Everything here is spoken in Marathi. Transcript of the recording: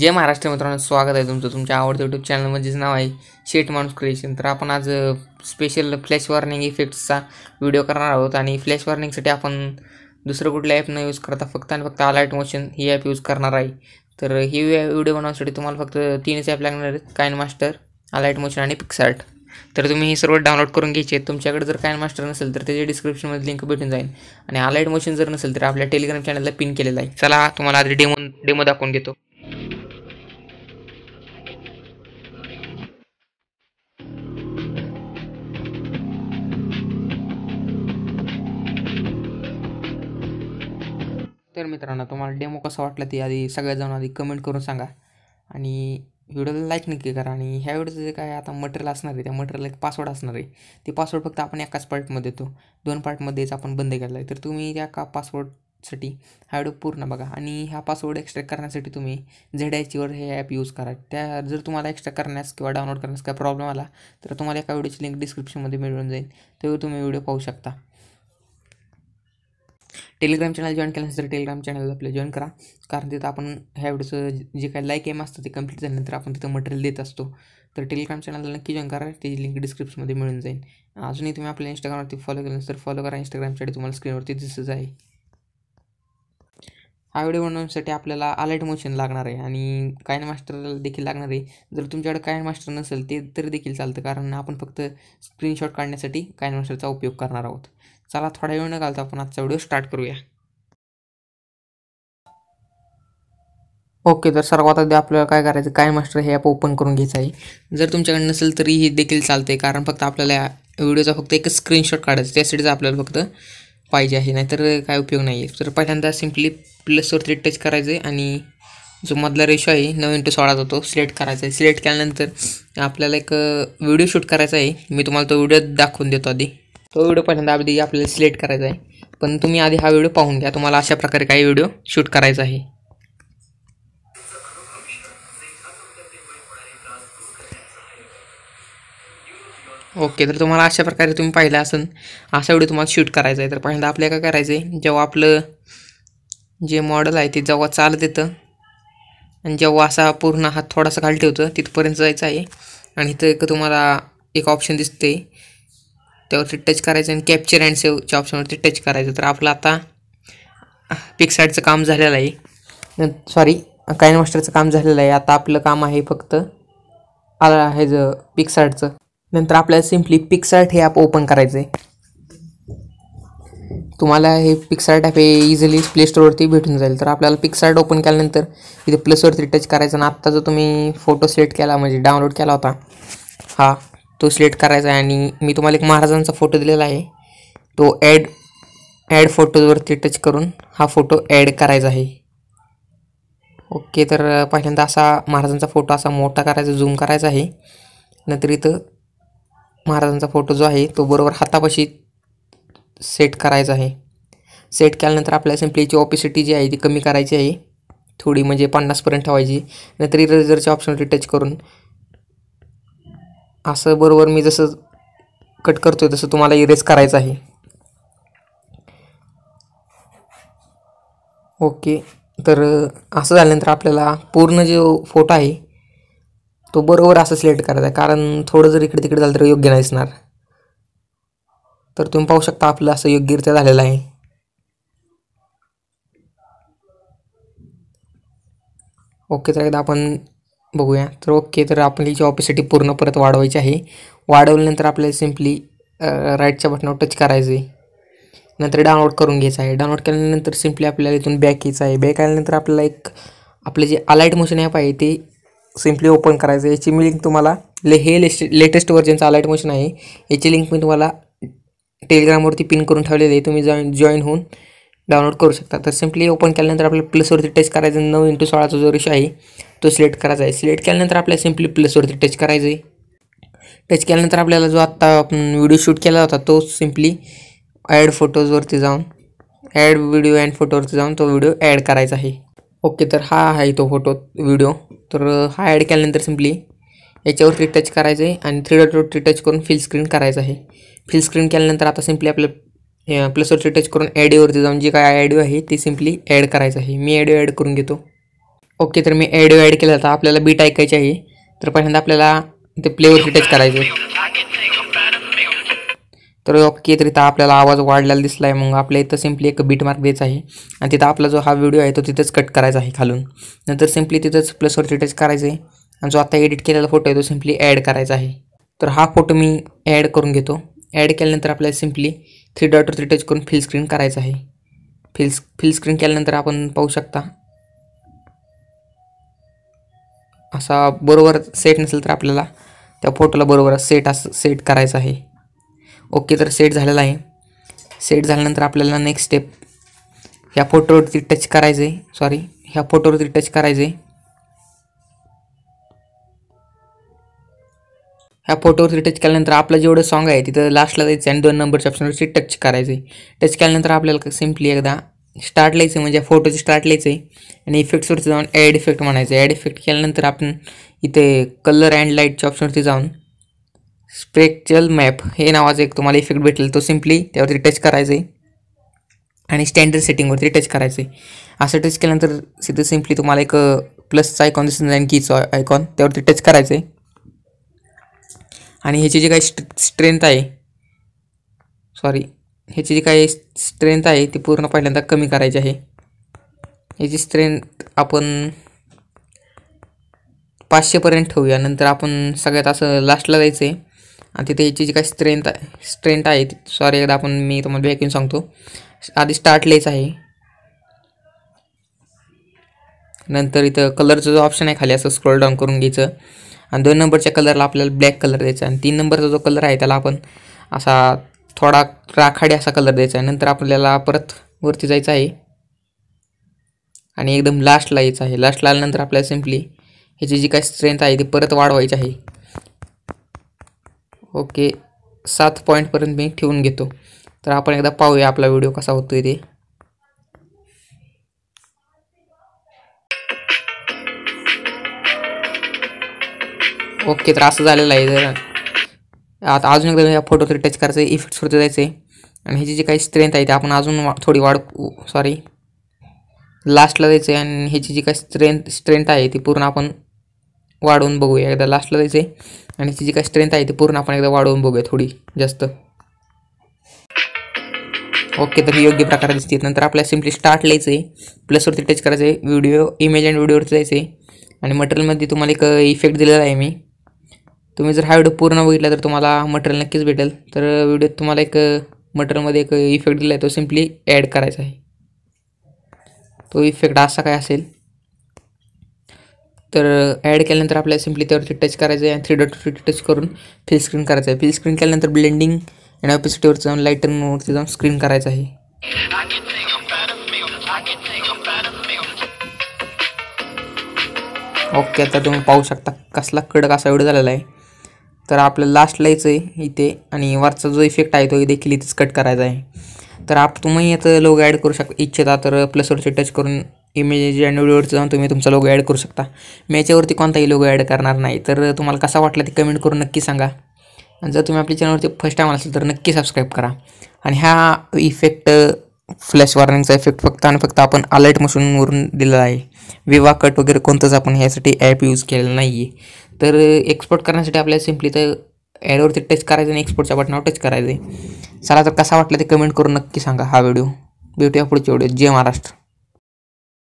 जय महाराष्ट्र मित्रांनो स्वागत आहे तुमचं तुमच्या आवडतं यूट्यूब चॅनल नाव आहे शेट माणूस क्रिएशन तर आपण आज स्पेशल फ्लॅश वॉर्निंग इफेक्ट्सचा व्हिडिओ करणार आहोत आणि फ्लॅश वॉर्निंगसाठी आपण दुसरं कुठलं ॲप न यूज करता फक्त आणि फक्त अलाईट मोशन ही ॲप यूज करणार आहे तर ही व्हिडिओ बनवण्यासाठी तुम्हाला फक्त तीनच ॲप लागणार आहेत कायन मास्टर अलाईट मोशन आणि पिक्सार्ट तर तुम्ही हे सर्व डाउनलोड करून घ्यायचे तुमच्याकडे जर कायन मास्टर नसेल तर त्याच्या डिस्क्रिप्शनमध्ये लिंक भेटून जाईल आणि अलाईट मोशन जर नसेल तर आपल्या टेलिग्राम चॅनलला पिन केलेला आहे चला तुम्हाला आधी डेमो डेमो दाखवून घेतो तर मित्रांनो तुम्हाला डेमो कसा वाटला ते आधी सगळ्या जाऊन आधी कमेंट करून सांगा आणि व्हिडिओला लाईक नक्की करा आणि ह्या व्हिडिओचं जे काय आता मटेरियल असणार आहे त्या मटेरियल एक पासवर्ड असणार आहे ते पासवर्ड फक्त आपण एकाच पार्टमध्ये देतो दोन पार्टमध्येच आपण बंद केला आहे तर तुम्ही त्या का पासवर्डसाठी हा व्हिडिओ पूर्ण बघा आणि हा पासवर्ड एक्स्ट्रॅक्ट करण्यासाठी तुम्ही झेड आयचीवर हे ॲप यूज करा त्या जर तुम्हाला एक्स्ट्रा करण्यास किंवा डाउनलोड करण्यास काय प्रॉब्लेम आला तर तुम्हाला एका व्हिडिओची लिंक डिस्क्रिप्शनमध्ये मिळून जाईल तेव्हा तुम्ही व्हिडिओ पाहू शकता टेलिग्राम चॅनल जॉईन केलं तर टेलिग्राम चॅनलला आपल्या जॉईन करा कारण तिथं आपण ह्या व्हिडिओचं जे काही लाईक एम असतं ते कंप्लीट झाल्यानंतर आपण तिथं मटेरियल देत असतो तर टेलिग्राम चॅनलला नक्की जॉईन करा त्याची लिंक डिस्क्रिप्शनमध्ये मिळून जाईल अजूनही तुम्ही आपल्या इंस्टाग्रामवरती फॉलो केलं तर फॉलो करा इंस्टाग्रामसाठी तुम्हाला स्क्रीनवरती दिसत आहे हा व्हिडिओ बनवण्यासाठी आपल्याला अलर्ट मोशन लागणार आहे आणि कायन मास्टरला देखील लागणार आहे जर तुमच्याकडे कायन मास्टर नसेल ते तरी देखील चालतं कारण आपण फक्त स्क्रीनशॉट काढण्यासाठी कायन मास्टरचा उपयोग करणार आहोत चला थोडा वेळ न घालता आपण आजचा व्हिडिओ स्टार्ट करूया ओके तर सर्वात आधी आपल्याला काय करायचं काय मास्टर हे ॲप ओपन करून घ्यायचं आहे जर तुमच्याकडे नसेल तरी हे देखील चालते कारण फक्त आपल्याला व्हिडिओचा फक्त एक स्क्रीनशॉट काढायचं त्यासाठीच आपल्याला फक्त पाहिजे आहे नाहीतर काय उपयोग नाही आहे तर पहिल्यांदा सिम्पली प्लसवरती टच करायचं आहे आणि जो मधला रेशो आहे नऊ इंटू सोळा तो सिलेक्ट करायचा आहे सिलेक्ट केल्यानंतर आपल्याला एक व्हिडिओ शूट करायचा आहे मी तुम्हाला तो व्हिडिओ दाखवून देतो आधी तो व्हिडिओ पहिल्यांदा आधी आपल्याला सिलेक्ट करायचा आहे पण तुम्ही आधी हा व्हिडिओ पाहून घ्या तुम्हाला अशा प्रकारे काही व्हिडिओ शूट करायचा आहे ओके तर तुम्हाला अशा प्रकारे तुम्ही पाहिलं असेल असा व्हिडिओ तुम्हाला शूट करायचा आहे तर पहिल्यांदा आपल्याला काय करायचं आहे जेव्हा आपलं जे मॉडेल आहे ते जेव्हा चालत येतं आणि जेव्हा असा पूर्ण हात थोडासा खाली ठेवतं तिथपर्यंत जायचं आहे आणि इथं एक तुम्हाला एक ऑप्शन दिसते त्यावरती टच करायचं आणि कॅप्चर अँड सेवच्या ऑप्शनवरती टच करायचं तर आपलं आता पिक्साईडचं काम झालेलं आहे सॉरी कायन मास्टरचं काम झालेलं आहे आता आपलं काम आहे फक्त आलं आहे ज पिक्सार्टचं नंतर आपल्याला सिम्पली पिक्सार्ट हे ॲप ओपन करायचं आहे तुम्हाला हे पिक्सार्ट ॲप हे इझिली प्ले स्टोअरवरती भेटून जाईल तर आपल्याला पिक्सार्ट ओपन केल्यानंतर इथे प्लसवरती टच करायचं आणि आत्ता जो तुम्ही फोटो सिलेक्ट केला म्हणजे डाउनलोड केला होता हा तो सिलेक्ट करायचा आहे आणि मी तुम्हाला एक महाराजांचा फोटो दिलेला आहे तो ॲड ॲड फोटोवरती टच करून हा फोटो ॲड करायचा आहे ओके तर पहिल्यांदा असा महाराजांचा फोटो असा मोठा करायचा झूम करायचा आहे नंतर इथं महाराजांचा फोटो जो आहे तो बरोबर हातापाशी सेट करायचा आहे सेट केल्यानंतर आपल्या सिम्पलीची ऑपिसिटी जी आहे ती कमी करायची आहे थोडी म्हणजे पन्नासपर्यंत ठेवायची नंतर इरेझरच्या ऑप्शनवरती टच करून असं बरोबर मी जसं कट करतो आहे तसं तुम्हाला इरेज करायचं आहे ओके तर असं झाल्यानंतर आपल्याला पूर्ण जो फोटो आहे तो बरोबर असं सिलेक्ट करायचा आहे कारण थोडं जर इकडे तिकडे झालं तर योग्य नाही दिसणार तर तुम्ही पाहू शकता आपलं असं योग्यरित्या झालेलं आहे ओके तर एकदा आपण बघूया तर ओके तर आपली जी ऑपेसिटी पूर्ण परत वाढवायची आहे वाढवल्यानंतर आपल्याला सिम्पली राईटच्या बटनावर टच करायचं आहे नंतर डाउनलोड करून घ्यायचं आहे डाउनलोड केल्यानंतर सिम्पली आपल्याला इथून बॅक यायचं आहे बॅक आल्यानंतर आपल्याला एक आपले जे अलाईट मोशन ॲप आहे ते सिम्पली ओपन करायचं याची मी लिंक तुम्हाला ले हे लेटेस्ट व्हर्जनचं अलाईट मोशन आहे याची लिंक मी तुम्हाला टेलिग्रामवरती पिन करून ठेवलेली आहे तुम्ही जॉईन जॉईन होऊन डाउनलोड करू शकता तर सिम्पली ओपन केल्यानंतर आपल्याला प्लसवरती टच करायचं नऊ इंटू सोळाचा जो रेशो आहे तो सिलेक्ट करायचा आहे सिलेक्ट केल्यानंतर आपल्याला सिम्पली प्लसवरती टच करायचं आहे टच केल्यानंतर आपल्याला जो आत्ता व्हिडिओ शूट केला होता तो सिम्पली ॲड फोटोजवरती जाऊन ॲड व्हिडिओ अँड फोटोवरती जाऊन तो व्हिडिओ ॲड करायचा आहे ओके तर हा आहे तो फोटो व्हिडिओ तर हा ॲड केल्यानंतर सिम्पली याच्यावरती टच करायचं आहे आणि थ्री डॉटवरती टच करून फिल स्क्रीन करायचं आहे फिल स्क्रीन केल्यानंतर आता सिम्पली आपलं प्लसवरती टच करून ॲडिओवरती जाऊन जी काय ॲडिओ आहे ती सिम्पली ॲड करायचं आहे मी ॲडिओ ॲड करून घेतो ओके तर मी ॲडिओ ॲड केला होता आपल्याला बीट ऐकायची आहे तर पहिल्यांदा आपल्याला ते प्लेवरती टच करायचं आहे तर ओके तर इथं आपल्याला आवाज वाढलेला दिसला आहे मग आपल्या इथं सिम्पली एक बीट मार्क द्यायचा आहे आणि तिथं आपला जो हा व्हिडिओ आहे तो तिथंच कट करायचा आहे खालून नंतर सिम्पली तिथंच प्लसवरती टच करायचं आहे आणि जो आता एडिट केलेला फोटो आहे तो सिम्पली ॲड करायचा आहे तर हा फोटो मी ॲड करून घेतो ॲड केल्यानंतर आपल्याला सिम्पली थ्री डॉट टच करून फिल स्क्रीन करायचं आहे फिल फिल स्क्रीन केल्यानंतर आपण पाहू शकता असा बरोबर सेट नसेल तर आपल्याला त्या फोटोला बरोबर सेट असं सेट करायचं आहे ओके तर सेट झालेला आहे सेट झाल्यानंतर आपल्याला नेक्स्ट स्टेप ह्या फोटोवरती टच करायचं आहे सॉरी ह्या फोटोवरती टच करायचं आहे ह्या फोटोवरती टच केल्यानंतर आपलं जेवढं सॉन्ग आहे तिथं लास्टला जायचं आणि दोन नंबरच्या ऑप्शनवरती टच करायचं आहे टच केल्यानंतर आपल्याला सिम्पली एकदा स्टार्ट लिहायचं म्हणजे फोटोचं स्टार्ट लिहायचं आहे आणि इफेक्ट्सवरती जाऊन ॲड इफेक्ट म्हणायचं ॲड इफेक्ट केल्यानंतर आपण इथे कलर अँड लाईटच्या ऑप्शनवरती जाऊन स्पेक्चल मॅप हे नावाचं एक तुम्हाला इफेक्ट भेटेल तो सिम्पली त्यावरती टच करायचं आहे आणि स्टँडर्ड सेटिंगवरती टच करायचं आहे असं टच केल्यानंतर सिद्ध सिम्पली तुम्हाला एक प्लसचा आयकॉन दिसून जाईल कीचं आयकॉन त्यावरती टच करायचं आहे आणि ह्याची जी काही स्ट्रेंथ आहे सॉरी ह्याची जी काही स्ट्रेंथ आहे ती पूर्ण पहिल्यांदा कमी करायची आहे ह्याची स्ट्रेंथ आपण पाचशेपर्यंत ठेवूया नंतर आपण सगळ्यात असं लास्टला जायचं आहे आणि तिथे ह्याची जी काही स्ट्रेंथ आहे स्ट्रेंथ आहे सॉरी एकदा आपण मी तुम्हाला व्हॅक्यूम सांगतो आधी स्टार्ट लेच आहे नंतर इथं कलरचं जो ऑप्शन आहे खाली असं स्क्रोल डाऊन करून घ्यायचं आणि दोन नंबरच्या कलरला आपल्याला ब्लॅक कलर द्यायचा आणि तीन नंबरचा जो कलर आहे त्याला आपण असा थोडा राखाडी असा कलर द्यायचा आहे नंतर आपल्याला परत वरती जायचं आहे आणि एकदम लास्टला यायचं आहे लास्टला आल्यानंतर आपल्याला सिम्पली ह्याची जी काही स्ट्रेंथ आहे ती परत वाढवायची आहे ओके सात पॉईंटपर्यंत मी ठेवून घेतो तर आपण एकदा पाहूया आपला व्हिडिओ कसा होतो आहे ते ओके तर असं झालेलं आहे जर आता अजून एकदा या फोटोतरी टच करायचं आहे इफेक्ट्सवरती जायचं आहे आणि ह्याची जी काही स्ट्रेंथ आहे ती आपण अजून थोडी वाढ सॉरी लास्टला जायचं आहे आणि ह्याची जी काही स्ट्रेंथ स्ट्रेंथ आहे ती पूर्ण आपण वाढवून बघूया एकदा लास्टला जायचं आहे आणि ह्याची जी काही स्ट्रेंथ आहे ती पूर्ण आपण एकदा वाढवून बघूया थोडी जास्त ओके तर ही योग्य प्रकारे दिसते नंतर आपल्याला सिम्पली स्टार्ट लिहायचं आहे प्लसवरती टच करायचं आहे व्हिडिओ इमेज अँड व्हिडिओवरती जायचं आहे आणि मटेरियलमध्ये तुम्हाला एक इफेक्ट दिलेला आहे मी तुम्ही जर हा व्हिडिओ पूर्ण बघितला तर तुम्हाला मटेरियल नक्कीच भेटेल तर व्हिडिओत तुम्हाला एक मटेरियलमध्ये एक इफेक्ट दिला आहे तो सिम्पली ॲड करायचा आहे तो इफेक्ट असा काय असेल तर ॲड केल्यानंतर आपल्याला सिम्पली त्यावरती टच करायचं आहे आणि थ्री डॉट थ्री टच करून फिल स्क्रीन करायचं आहे फिल स्क्रीन केल्यानंतर ब्लेंडिंग आणि ऑपिसिटीवर जाऊन लाईट जाऊन स्क्रीन करायचं आहे ओके आता तुम्ही पाहू शकता कसला कडक असा व्हिडिओ झालेला आहे तर आपलं लास्ट लायचं आहे इथे आणि वरचा जो इफेक्ट आहे तो देखील इथेच कट करायचा आहे तर आप तुम्ही याचं लोगो ॲड करू शक इच्छिता तर प्लसवरचे टच करून इमेज आणि व्हिडिओवरचं जाऊन तुम्ही तुमचा लोगो ॲड करू शकता मी याच्यावरती कोणताही लोगो ॲड करणार नाही तर तुम्हाला कसा वाटला ते कमेंट करून नक्की सांगा आणि जर तुम्ही आपल्या चॅनलवरती फर्स्ट टाईम असेल तर नक्की सबस्क्राईब करा आणि हा इफेक्ट फ्लॅश वॉर्निंगचा इफेक्ट फक्त आणि फक्त आपण अलर्ट मशीनवरून दिलेला आहे विवा कट वगैरे कोणतंच आपण ह्यासाठी ॲप यूज केलेलं नाही आहे तर एक्सपोर्ट करण्यासाठी आपल्याला सिम्पली तर ॲडवरती टच करायचं आणि एक्सपोर्टच्या बटनावर टच करायचं आहे चला तर कसा वाटला ते कमेंट करून नक्की सांगा हा व्हिडिओ ब्युटी ऑफ पुढचे व्हिडिओ जय महाराष्ट्र